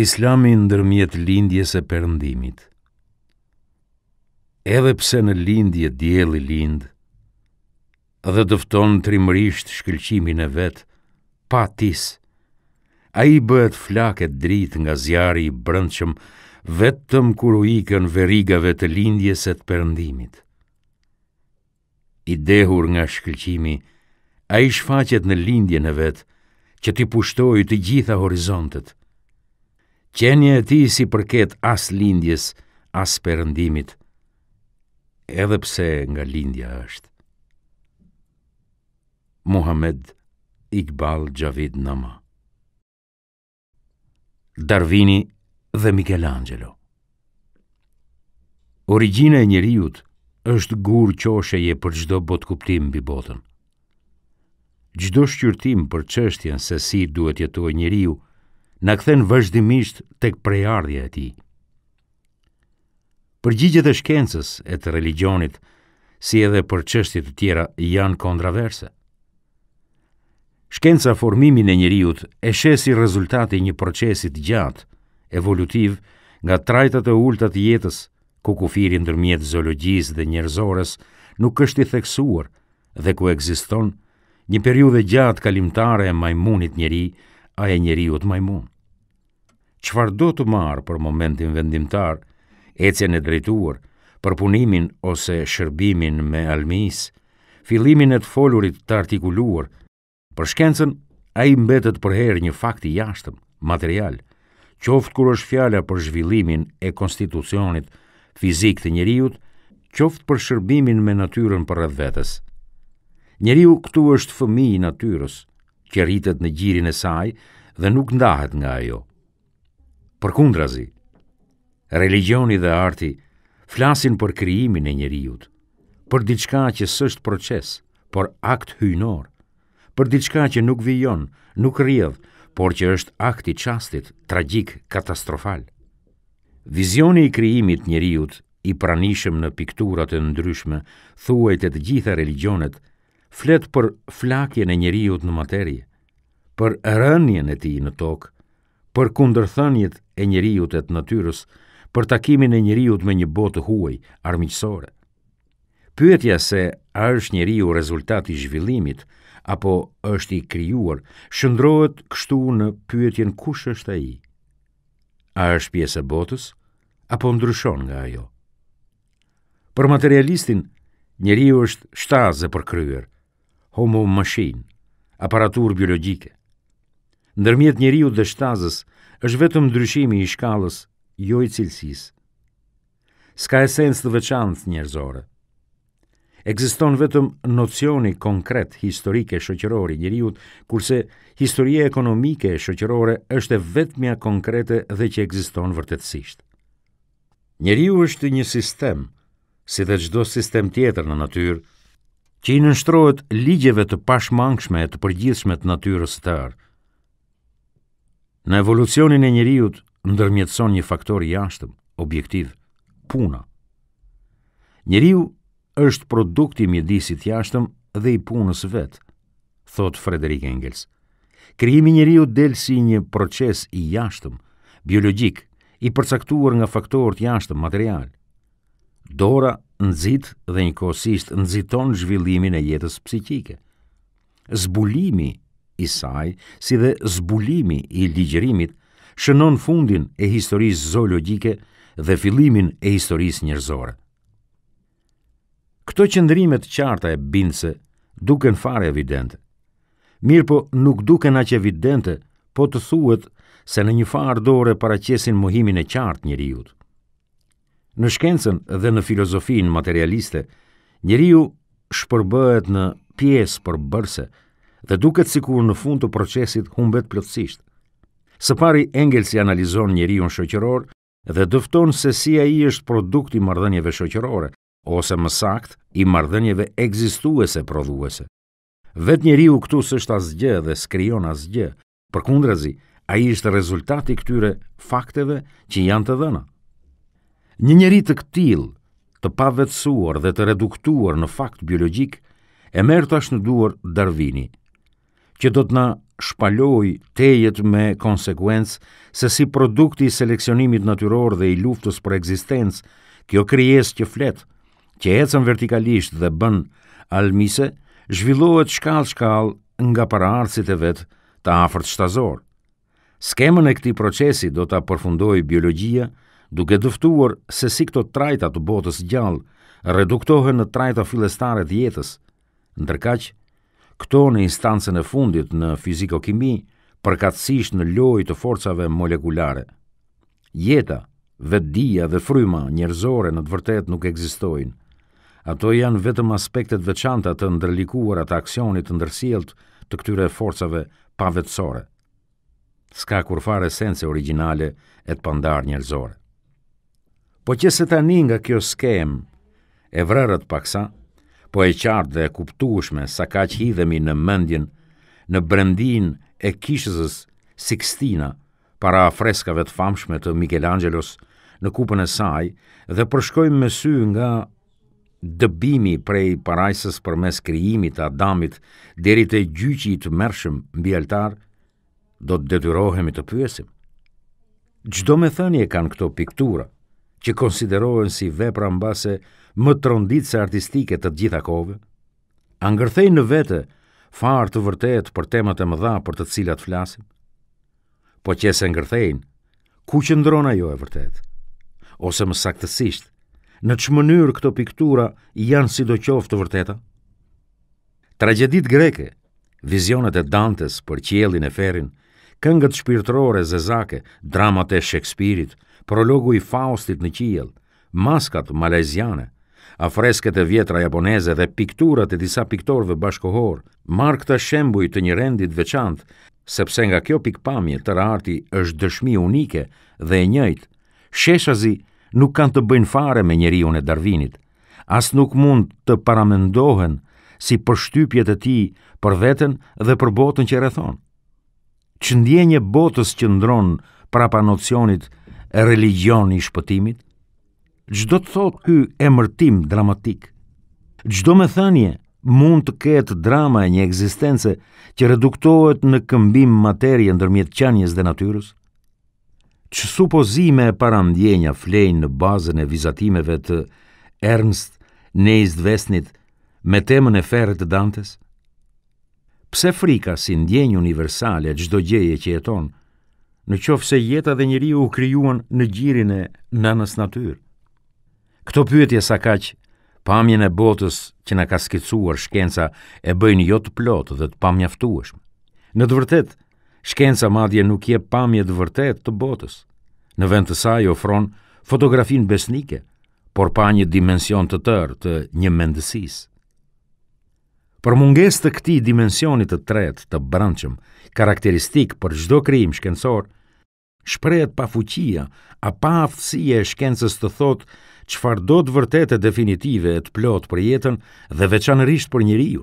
Islami ndërmjet lindjes e përndimit. Edhe pse në lindje djeli lind Dhe dëfton trimrisht shkëlqimin e vet Pa tis A i bëhet flaket drit nga zjari i brëndshëm Vetëm kur u ikën verigave të lindjes e të përndimit. I dehur nga shkëlqimi A i shfaqet në lindje në vet Që ti pushtoj të gjitha horizontet Qenje e ti si përket as lindjes, as përëndimit, edhe pse nga lindja është. Muhammed Iqbal Gjavid Nama Darvini dhe Michelangelo Origjina e njeriut është gur qosheje për gjdo botkuptim kuptim bi botën. Gjdo shqyrtim për qështjen se si duhet jetu e njeriut në këthen vëzhdimisht tek prejardhja e ti. Përgjigjet e shkencës e të religionit, si edhe për qështjet të tjera, janë kontraverse. Shkenca formimin e njëriut e shesi rezultati një procesit gjatë, evolutiv, nga trajtët e ultat jetës, ku kufiri ndërmjet zoologjis dhe njerëzores nuk është i theksuar dhe ku eksiston, një periude gjatë kalimtare e majmunit njëri, a e njëriut majmun qëfar do të marë për momentin vendimtar, ecjen e drejtuar, përpunimin ose shërbimin me almis, fillimin e të folurit të artikuluar, për shkencën, a i mbetet për herë një fakti jashtëm, material, qoftë kur është fjala për zhvillimin e konstitucionit fizik të njeriut, qoftë për shërbimin me natyrën për rrët vetës. Njeriu këtu është fëmi i natyrës, që rritet në gjirin e saj dhe nuk ndahet nga ajo. Për kundrazi, religioni dhe arti flasin për kriimin e njeriut, për diçka që sështë proces, për akt hynor, për diçka që nuk vijon, nuk rjedh, por që është akt i qastit, tragik, katastrofal. Vizioni i kriimit njeriut i pranishëm në pikturat e ndryshme, thuajt e të gjitha religionet, flet për flakje në njeriut në materje, për rënjen e ti në tokë, për kundërthënjet e njeriu të natyrës, për takimin e njeriu me një botë huaj, armiqësore. Pyetja se a është njeriu rezultati i zhvillimit apo është i krijuar, shndrohet kështu në pyetjen kush është ai. A është pjesë e botës apo ndryshon nga ajo? Për materialistin, njeriu është shtazë për kryer, homo machine, aparatur biologjike. Ndërmjet njeriu dhe shtazës është vetëm ndryshimi i shkallës, jo i cilësisë. Ska esencë të veçantë njerëzore. Ekziston vetëm nocioni konkret historik e shoqëror i njeriu, kurse historia ekonomike e shoqërore është e vetmja konkrete dhe që ekziston vërtetësisht. Njeriu është një sistem, si dhe çdo sistem tjetër në natyrë, që i nënshtrohet ligjeve të pashmangshme të përgjithshme të natyrës së tij. Në evolucionin e njëriut, ndërmjetëson një faktor jashtëm, objektiv, puna. Njëriu është produkti mjedisit jashtëm dhe i punës vetë, thot Frederik Engels. Krijimi njëriu delë si një proces i jashtëm, biologjik, i përcaktuar nga faktorët jashtëm material. Dora nëzit dhe një kosisht nëziton zhvillimin e jetës psikike. Zbulimi i saj, si dhe zbulimi i ligjërimit, shënon fundin e historisë zoologjike dhe fillimin e historisë njerëzore. Këto qëndrimet të qarta e bindse duken fare evidente. Mirë po nuk duken aq evidente, po të thuet se në një farë dore para qesin mohimin e qartë njëriut. Në shkencen dhe në filozofin materialiste, njëriu shpërbëhet në piesë për bërse, dhe duket si kur në fund të procesit humbet plotësisht. Së pari, Engels i analizon njeri unë shëqëror dhe dëfton se si a i është produkt i mardhenjeve shëqërore, ose më sakt, i mardhenjeve egzistuese prodhuese. Vet njeriu u këtu s'është është asgjë dhe skrion asgjë, për kundrazi, a i është rezultati këtyre fakteve që janë të dhëna. Një njeri të këtil, të pavetsuar dhe të reduktuar në fakt biologik, e mërë të ashtë në duar Darvini, që do të na shpaloj tejet me konsekuencë se si produkti i seleksionimit natyror dhe i luftës për ekzistencë, kjo krijes që flet, që ecën vertikalisht dhe bën almise, zhvillohet shkall-shkall nga paraardhësit e vet të afërt shtazor. Skemën e këtij procesi do ta përfundoj biologjia, duke dëftuar se si këto trajta të botës gjallë reduktohen në trajta fillestare të jetës, ndërkaq Këto në instancën e fundit në fiziko-kimi, përkatësisht në loj të forcave molekulare. Jeta, vetdia dhe fryma njerëzore në të vërtetë nuk ekzistojnë. Ato janë vetëm aspektet veçanta të ndërlikuara të aksionit të ndërsjellë të këtyre forcave pavetësore. S'ka kur fare esencë origjinale e të pandar njerëzore. Po që se tani nga kjo skem e vrërët paksa, po e qartë dhe e kuptueshme sa kaq hidhemi në mendjen në brendin e kishëzës Sixtina para freskave të famshme të Michelangelos në kupën e saj dhe përshkojmë me sy nga dëbimi prej parajsës përmes krijimit të Adamit deri te gjyqi i tmerrshëm mbi altar do të detyrohemi të pyesim çdo me thënje kanë këto piktura që konsiderohen si vepra mbase më tronditëse artistike të gjitha kove, angërthej në vete farë të vërtet për temat e mëdha për të cilat flasim, po që se ngërthejnë, ku që ndrona ajo e vërtet? Ose më saktësisht, në që mënyrë këto piktura janë si do qoftë të vërteta? Tragedit greke, vizionet e Dantes për qielin e ferin, këngët shpirtrore zezake, dramat e Shakespeare-it, prologu i Faustit në qiell, maskat maleziane, afresket e vjetra japoneze dhe pikturat e disa piktorve bashkohor, mark të shembuj të një rendi të veçantë, sepse nga kjo pikpamje të arti është dëshmi unike dhe e njëjtë. Sheshazi nuk kanë të bëjnë fare me njeriu e Darwinit, as nuk mund të paramendohen si përshtypjet e tij për veten dhe për botën që rrethon. Çndjenje botës që ndronë prapa nocionit e religioni i shpëtimit? Gjdo të thot ky emërtim dramatik? Gjdo me thënje mund të ketë drama e një egzistence që reduktohet në këmbim materje ndërmjet qanjes dhe natyrës? Që supozime e parandjenja flejnë në bazën e vizatimeve të Ernst Neist me temën e ferët të dantes? Pse frika si ndjenjë universale gjdo gjeje që jetonë, në qofë se jeta dhe njëri u kryuan në gjirin e nënës natyrë. Këto pyetje sa kaqë, pamjen e botës që në ka skicuar shkenca e bëjnë jo të plotë dhe të pamjaftuashmë. Në të vërtet, shkenca madje nuk je pamje të vërtet të botës. Në vend të saj ofron fotografin besnike, por pa një dimension të tërë të një mendësisë. Për munges të këti dimensionit të tret të branqëm, karakteristik për gjdo krim shkencor, shprejt pa fuqia, a pa aftësia e shkencës të thot, që do të vërtete definitive e të plot për jetën dhe veçanërisht për njëriju.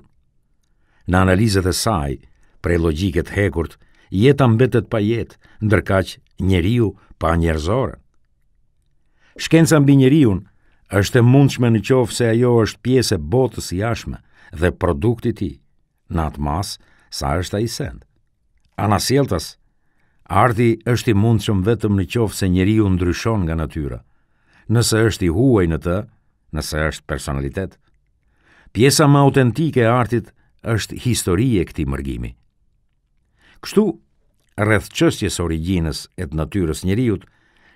Në analizet e saj, prej logiket hekurt, jeta mbetet pa jetë, ndërkaq njëriju pa njerëzore. Shkenca mbi njëriun është e mundshme në qofë se ajo është pjesë e botës i ashme, dhe produkti ti, në atë mas sa është a i send. Anasjeltas, ardi është i mundshëm vetëm në qofë se njeri u ndryshon nga natyra, nëse është i huaj në të, nëse është personalitet. Pjesa më autentike e artit është historie këti mërgimi. Kështu, rreth qësjes originës e të natyres njëriut,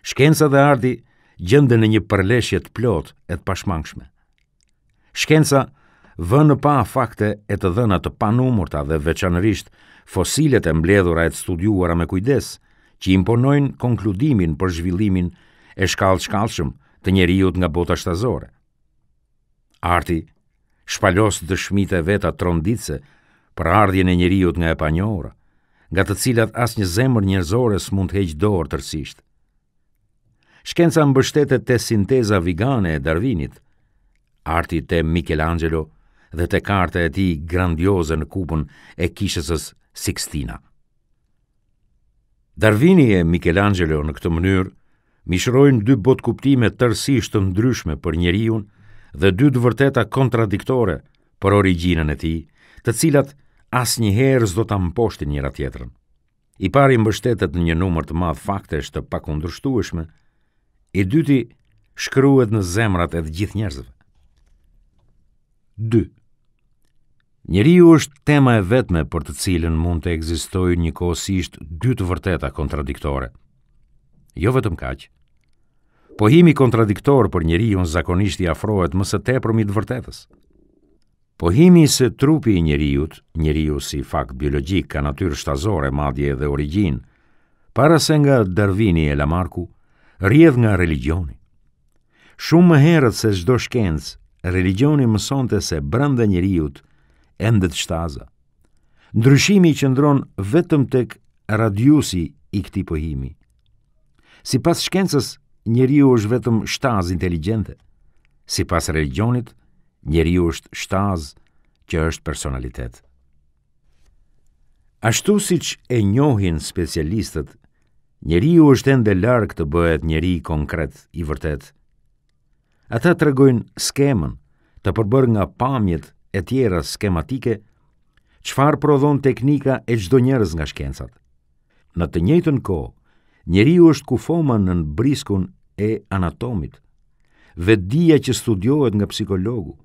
shkenca dhe arti gjende në një përleshje të plot e të pashmangshme. Shkenca vënë në pa fakte e të dhëna të panumurta dhe veçanërisht fosilet e mbledhura e të studiuara me kujdes, që imponojnë konkludimin për zhvillimin e shkallë-shkallëshëm të njeriut nga bota shtazore. Arti, shpalos dëshmit e veta tronditse për ardhjën e njeriut nga e panjora, nga të cilat as një zemër njerëzore mund të heqë dorë tërsisht. Shkenca mbështetet të sinteza vigane e Darwinit, arti të Michelangelo, dhe te karte e ti grandioze në kupën e kishësës Sixtina. Darvini e Michelangelo në këtë mënyrë mishrojnë dy bot kuptime tërsisht të ndryshme për njeriun dhe dy të vërteta kontradiktore për originën e ti, të cilat as njëherë zdo të mposhti njëra tjetërën. I pari mbështetet në një numër të madh faktesh të pakundërshtueshme, i dyti shkruhet në zemrat e të gjithë njerëzve. 2 Njëriu është tema e vetme për të cilën mund të egzistojë një kohësisht dy të vërteta kontradiktore. Jo vetëm kaqë. Pohimi kontradiktor për njëriu zakonisht i afrohet mëse te për mitë vërtetës. Pohimi se trupi i njëriut, njëriu si fakt biologjik ka natyrë shtazore, madje dhe origin, para se nga Darwini e Lamarku, rjedh nga religioni. Shumë më herët se zdo shkencë, religioni mësonte se brënda njëriut njëriut, endet shtaza. Ndryshimi i qëndron vetëm tek radiusi i këti pohimi. Si pas shkencës, njeri u është vetëm shtaz inteligente. Si pas religionit, njeri u është shtaz që është personalitet. Ashtu si që e njohin specialistët, njeri u është ende larkë të bëhet njeri konkret i vërtet. Ata të regojnë skemën të përbër nga pamjet e tjera skematike, qfar prodhon teknika e gjdo njërës nga shkencat. Në të njëtën ko, njëri është kufoma në briskun e anatomit, vedia që studiohet nga psikologu,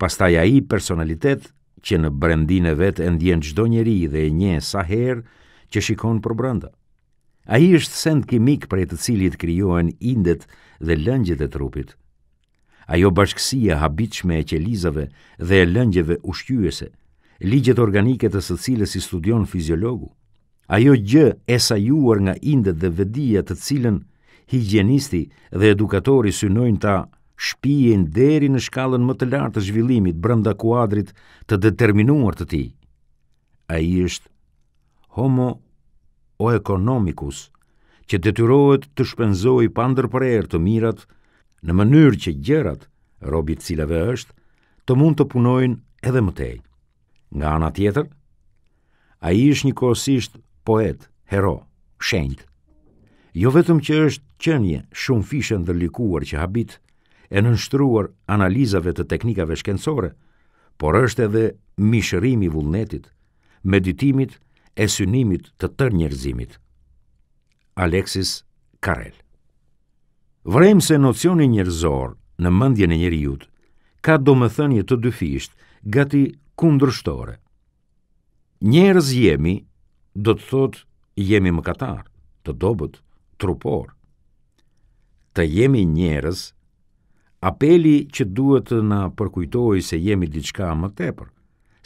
pastaj a i personalitet që në brendin e vetë e ndjen gjdo njëri dhe e një sa herë që shikon për brenda. A i është send kimik për e të cilit kryohen indet dhe lëngjit e trupit, ajo bashkësia habitshme e qelizave dhe e lëngjeve ushqyese, ligjet organike të së cilës i studion fiziologu, ajo gjë e sajuar nga indet dhe vedia të cilën higjenisti dhe edukatori synojnë ta shpijen deri në shkallën më të lartë të zhvillimit brënda kuadrit të determinuar të ti. A i është homo o ekonomikus që detyrohet të, të shpenzoj pandër për mirat në mënyrë që gjërat, robit cilave është, të mund të punojnë edhe mëtej. Nga ana tjetër, a i është një kosisht poet, hero, shenjt. Jo vetëm që është qënje shumë fishën dhe likuar që habit e nënshtruar analizave të teknikave shkencore, por është edhe mishërimi vullnetit, meditimit e synimit të tër njerëzimit. Alexis Karel Vrem se nocioni njërzor në mëndje e njëri jutë ka do më thënje të dyfisht gati kundrështore. Njërz jemi do të thot jemi më katar, të dobut, trupor. Të jemi njërz apeli që duhet të na përkujtoj se jemi diçka më tepër,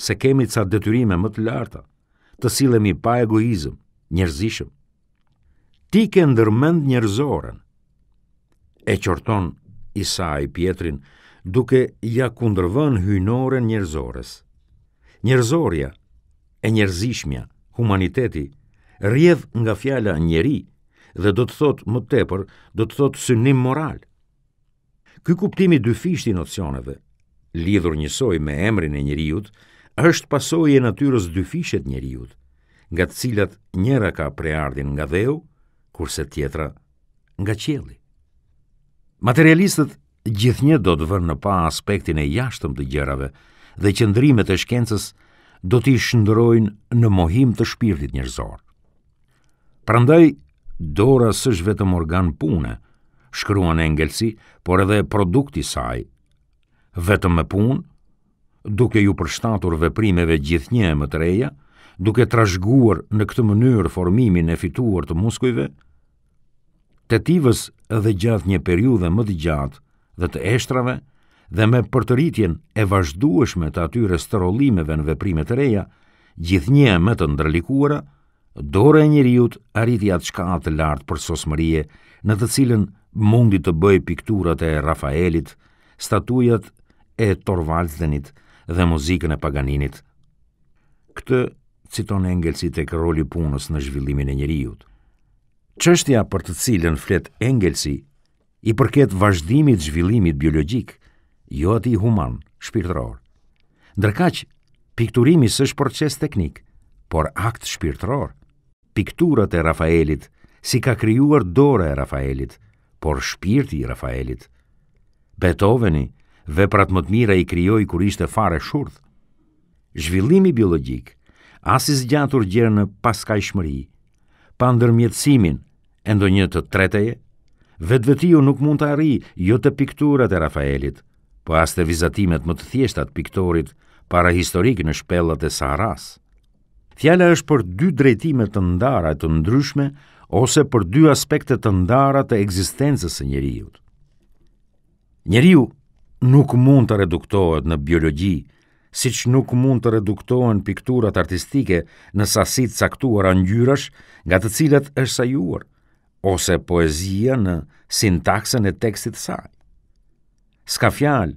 se kemi ca detyrime më të larta, të silemi pa egoizm, njërzishëm. Ti ke ndërmend njërzorën, E qorton Isa i Pietrin duke ja kundërvën hynoren njerëzores. Njerëzoria e njerëzishmja, humaniteti, rjedh nga fjala njeri dhe do të thot më tepër, do të thot synim moral. Ky kuptimi dy fishti nocioneve, lidhur njësoj me emrin e njeriut, është pasojë e natyrës dy fishet njeriut, nga të cilat njëra ka preardin nga dheu, kurse tjetra nga qeli. Materialistët gjithnjë do të vënë në pa aspektin e jashtëm të gjërave dhe qëndrimet e shkencës do të shëndrojnë në mohim të shpirtit njerëzor. Prandaj dora s'është vetëm organ pune, shkruan Engelsi, por edhe produkti i saj. Vetëm me punë, duke ju përshtatur veprimeve gjithnjë e më të reja, duke trashëguar në këtë mënyrë formimin e fituar të muskujve, të tivës dhe gjatë një periudhe më të gjatë dhe të eshtrave, dhe me përtëritjen e vazhdueshme të atyre strollimeve në veprime të reja, gjithnjë e më të ndrëlikuara, dore e njëriut arriti atë shka atë lartë për sosmërie në të cilën mundi të bëj pikturat e Rafaelit, statujat e Torvaldzenit dhe muzikën e Paganinit. Këtë citon e ngelësit e këroli punës në zhvillimin e njëriut qështja për të cilën flet engelsi i përket vazhdimit zhvillimit biologjik, jo ati human, shpirtror. Ndërkaq, pikturimi së është proces teknik, por akt shpirtror. Pikturat e Rafaelit, si ka krijuar dora e Rafaelit, por shpirti i Rafaelit. Beethoveni, veprat më të mira i krijoi kur ishte fare shurdh. Zhvillimi biologjik, as i gjerë në paskajshmëri, pa ndërmjetësimin endo një të treteje, vetë vetiu nuk mund të arri jo të pikturat e Rafaelit, po as të vizatimet më të thjeshtat piktorit para historik në shpellat e Saharas. Fjala është për dy drejtime të ndara të ndryshme ose për dy aspekte të ndara të ekzistencës së njëriut. Njeriu nuk mund të reduktohet në biologji, siç nuk mund të reduktohen pikturat artistike në sasit saktuar caktuara ngjyrash nga të cilat është sajuar ose poezia në sintaksën e tekstit saj. Ska fjalë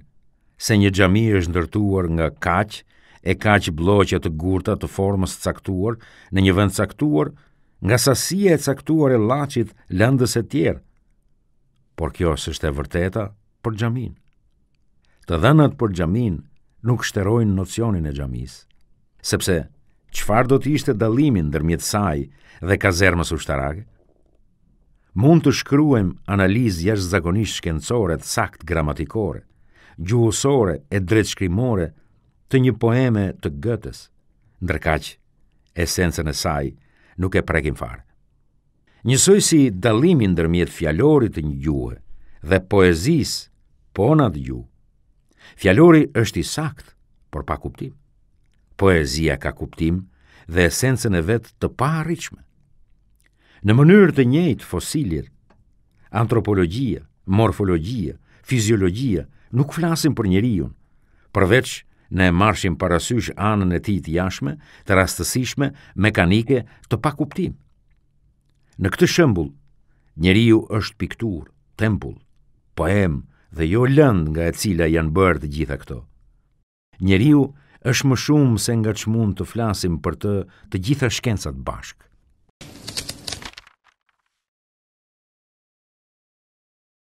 se një xhami është ndërtuar nga kaq e kaq blloqe të gurta të formës caktuar në një vend caktuar nga sasia e caktuar e llaçit lëndës së tjerë. Por kjo është e vërteta për xhamin. Të dhënat për xhamin nuk shterojnë nocionin e xhamis, sepse çfarë do të ishte dallimi ndërmjet saj dhe kazermës ushtarake? mund të shkruajmë analizë jashtëzakonisht shkencore të sakt gramatikore, gjuhësore e drejtshkrimore të një poeme të ndërka ndërkaq esencën e saj nuk e prekim fare. Njësoj si dallimi ndërmjet fjalorit të një po gjuhë dhe poezisë po na dju. Fjalori është i sakt, por pa kuptim. Poezia ka kuptim dhe esencën e vet të paarritshme në mënyrë të njëjtë fosilit. Antropologjia, morfologjia, fiziologjia nuk flasin për njeriu. Përveç në marshin parasysh anën e tij të jashme, të rastësishme, mekanike, të pa kuptim. Në këtë shembull, njeriu është piktur, tempull, poem dhe jo lëndë nga e cila janë bërë të gjitha këto. Njeriu është më shumë se nga që mund të flasim për të të gjitha shkencat bashkë.